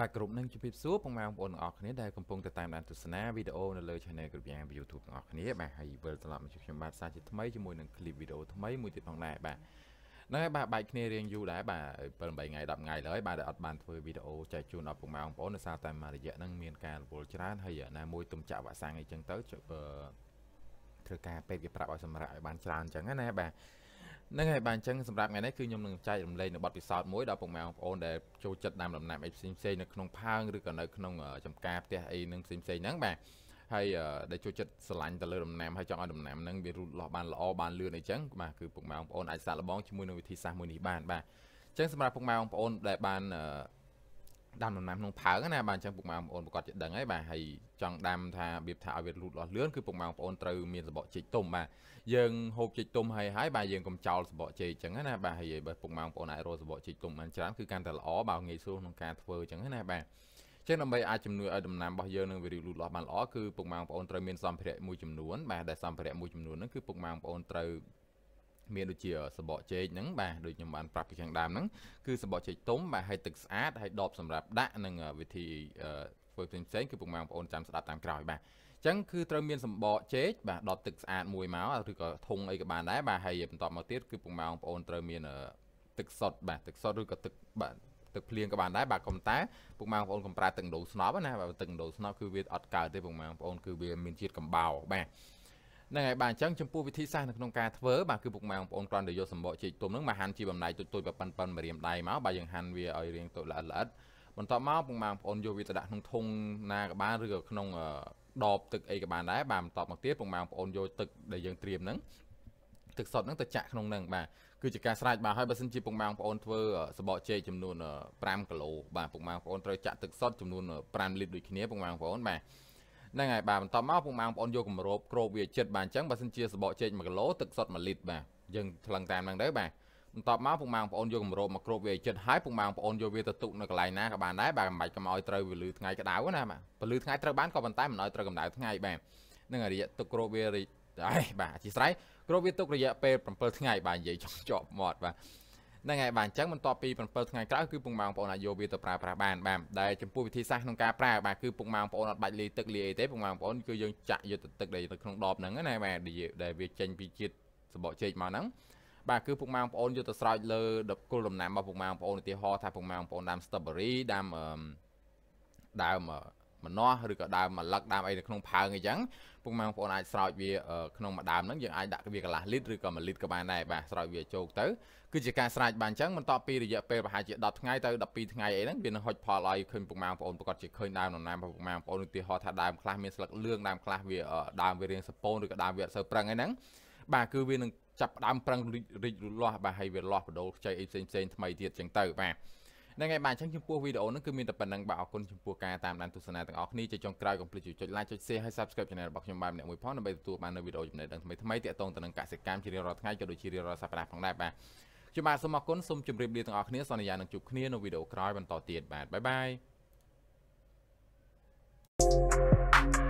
បាទគ្រប់នឹងជម្រាបសួរបងប្អូនបងប្អូនទាំងអស់គ្នាដែលកំពុងតែតាមដានទស្សនាវីដេអូនៅលើ Channel គ្រប់យ៉ាង YouTube ទាំងអស់គ្នាបាទហើយវិលត្រឡប់មកជួបខ្ញុំបាទសាជាថ្មីជាមួយនឹង clip វីដេអូថ្មីមួយទៀតផងដែរបាទហ្នឹងហើយបាទបែកគ្នារៀងយូរដែរបាទ7 8ថ្ងៃ10ថ្ងៃលើហើយបាទអត់បានធ្វើវីដេអូចែកជូនដល់បងប្អូនបងប្អូនដោយសារតែមួយរយៈហ្នឹងមានការរវល់ច្រើនហើយណាមួយទុំចាក់វ៉ាក់សាំងអីចឹងទៅធ្វើការពេទ្យវាប្រាប់ឲ្យសម្រាប់ឲ្យបានច្រើនចឹងណាបាទហ្នឹងហើយបាទអញ្ចឹងសម្រាប់ថ្ងៃនេះគឺខ្ញុំនឹងចែករំលែកនៅបទពិសោធន៍មួយដល់ពុកម៉ែបងប្អូនដែលចូលចិត្តដាំដំណាំអីផ្សេងផ្សេងនៅក្នុងផើងឬក៏នៅក្នុងចំការផ្ទះអីនឹងផ្សេងផ្សេងហ្នឹងបាទហើយដែលចូលចិត្តស្រឡាញ់ទៅលើដំណាំហើយចង់ឲ្យដំណាំហ្នឹងវាលូតលាស់បានល្អបានលឿនអីចឹងបាទគឺពុកម៉ែបងប្អូនអាចសាកល្បងជាមួយនឹងវិធីសាស្ត្រមួយនេះបានបាទអញ្ចឹងសម្រាប់ពុកម៉ែបងប្អូនដែលបានដាំដំណាំក្នុងផើងណាបាទអញ្ចឹងពុកម៉ែបងប្អូនប្រកាសជាដឹងហើយបាទហើយចង់ដាំថារបៀបថាឲ្យវាលូតលាស់លឿនគឺពុកម៉ែបងប្អូនត្រូវមានសបកចេកទុំបាទយើងហូបចេកទុំហើយហើយបាទយើងកុំចោលសបកចេកអញ្ចឹងណាបាទហើយបើពុកម៉ែបងប្អូនអាចរកសបកចេកទុំបានច្រើនគឺកាន់តែល្អបាទងាយស្រួលក្នុងការធ្វើអញ្ចឹងណាបាទចឹងដើម្បីអាចជំនួយឲ្យដំណាំរបស់យើងនឹងវារីកលូតលាស់បានល្អគឺពុកម៉ែបងប្អូនត្រូវមានសម្ភារៈមួយចំនួនបាទដែលសម្ភារៈមួយចំនួនហ្នឹងគឺពុកម៉ែបងប្អូនត្រូវមានដូចជាសបកចេកហ្នឹងបាទដូចខ្ញុំបានប្រាប់ពីខាងដើមហ្នឹងគឺសបកចេកទុំបាទហើយទឹកស្អាតហើយដបសម្រាប់ដាក់និងវិធីធ្វើផ្សេងផ្សេងគឺពុកម៉ែបងប្អូនចាំស្ដាប់តាមក្រោយបាទអញ្ចឹងគឺត្រូវមានសម្បកចេកបាទដបទឹកស្អាតមួយមកឬក៏ធុងអីក៏បានដែរបាទហើយបន្តមកទៀតគឺពុកម៉ែបងប្អូនត្រូវមានទឹកសុទ្ធបាទទឹកសុទ្ធឬក៏ទឹកបាទទឹកភ្លៀងក៏បានដែរបាទកុំតែពុកម៉ែបងប្អូនកុំប្រើទឹកដូងស្នប់ណាបាទទឹកដូងស្នប់គឺវាអត់កើតទេពុកម៉ែបងប្អូនគឺវាមានជាតិកំបោរបាទហ្នឹងហើយបាទអញ្ចឹងចំពោះវិធីសាស្ត្រនៅក្នុងការធ្វើបាទគឺពុកម៉ែបងប្អូនគ្រាន់តែយកសម្បកចេកទុំហ្នឹងមកហាន់ជាបំណែកតូចៗប៉ិនប៉ិនមករៀមដៃមកបាទយើងហាន់វាឲ្យរាងទៅល្អិតល្អិតបន្ទាប់មកពុកម៉ែបងប្អូនយកវាទៅដាក់ក្នុងធុងណាក៏បានឬក៏ក្នុងដបទឹកអីក៏បានដែរបាទបន្ទាប់មកទៀតពុកម៉ែបងប្អូនយកទឹកដែលយើងត្រៀមហ្នឹងទឹកសុទ្ធហ្នឹងទៅចាក់ក្នុងហ្នឹងបាទគឺជាការស្រាច់បាទហើយបើសិនជាពុកម៉ែបងប្អូនធ្វើសបកចេកចំនួន5គីឡូបាទពុកម៉ែបងប្អូនត្រូវចាក់ទឹកសុទ្ធចំនួន5លីត្រដូចគ្នាពុកម៉ែបងប្អូនបាទហ្នឹងហើយបាទបន្តមកពុកម៉ាបងប្អូនយកគម្របគ្របវាចិត្តបាទអញ្ចឹងបើសិនជាសបកចេក1គីឡូទឹកសុទ្ធ1លីត្របាទយើងថ្លឹងតាមហ្នឹងទៅបាទបន្តមកពុកម៉ាបងប្អូនយកគម្របមកគ្របវាចិត្តហើយពុកម៉ាបងប្អូនយកវាទៅទុកនៅកន្លែងណាក៏បានដែរបាទមិនបាច់កុំឲ្យត្រូវវាលឺថ្ងៃក្តៅណាបាទពលឺថ្ងៃត្រូវបានក៏ប៉ុន្តែមិនឲ្យត្រូវកម្ដៅថ្ងៃបាទនឹងរយៈទុកគ្របវារីតែបាទអធិស្ស្រ័យគ្របវាទុករយៈពេល7ថ្ងៃបាទនិយាយចង់ជាប់មាត់បាទហ្នឹងហើយបាទអញ្ចឹងបន្ទាប់ពី7ថ្ងៃក្រោយគឺពុកម៉ែបងប្អូនអាចយកវាទៅប្រើប្រាស់បានបាទដែលចំពោះវិធីសាស្ត្រក្នុងការប្រើបាទគឺពុកម៉ែបងប្អូនអត់បាច់លាយទឹកលាយអីទេពុកម៉ែបងប្អូនគឺយើងចាក់យកទៅទឹកដែលនៅក្នុងដបហ្នឹងណាបាទដែលវាចេញពីជាតិសបកចេកមកហ្នឹងបាទគឺពុកម៉ែបងប្អូនយកទៅស្រោចលើដបគុលដំណាំរបស់ពុកម៉ែបងប្អូនឧទាហរណ៍ថាពុកម៉ែបងប្អូនដាំ strawberry ដាំដើមម្នាស់ឬក៏ដើមម្លឹកដើមអីនៅក្នុងផើងអីចឹងពុកម៉ែបងប្អូនអាចស្រោចវាក្នុងមួយដើមហ្នឹងយើងអាចដាក់វាកន្លះលីត្រឬក៏1លីត្រក៏បានដែរបាទស្រោចវាជោគទៅគឺជាការស្រោចបានចឹងបន្ទាប់ពីរយៈពេលប្រហែលជា10ថ្ងៃទៅ12ថ្ងៃអីហ្នឹងវានឹងហុចផលឲ្យឃើញពុកម៉ែបងប្អូនប្រកាសជាឃើញដើមដំណាំរបស់ពុកម៉ែបងប្អូនឧទាហរណ៍ថាដើមខ្លះមានស្លឹកលឿងដើមខ្លះវាដើមវារាងសពោនឬក៏ដើមវាអត់សូវប្រឹងអីហ្នឹងបាទគឺវានឹងចាប់ដើមប្រឹងរីករលាស់បាទហើយវាលាស់បដូរខ្ចីអីផ្សេងៗថ្មីទៀតចឹងទៅបាទហ្នឹងហើយបាទអញ្ចឹងចំពោះវីដេអូហ្នឹងគឺមានតែប៉ុណ្្នឹងបាទអរគុណចំពោះការតាមដានទស្សនាទាំងអស់គ្នាជាចុងក្រោយកុំភ្លេចចុច like ចុច share ហើយ subscribe channel របស់ខ្ញុំបាទម្នាក់មួយផងដើម្បីទទួលបាននូវវីដេអូចំណេះដឹងថ្មីៗទាក់ទងទៅនឹងកសិកម្មជារៀងរាល់ថ្ងៃក៏ដូចជារៀងរាល់សប្តាហ៍ផងដែរបាទខ្ញុំបាទសូមអរគុណសូមជម្រាបលាទាំងអស់គ្នាសន្យានឹងជួបគ្នានៅវីដេអូក្រោយបន្តទៀតបាទបាយបាយ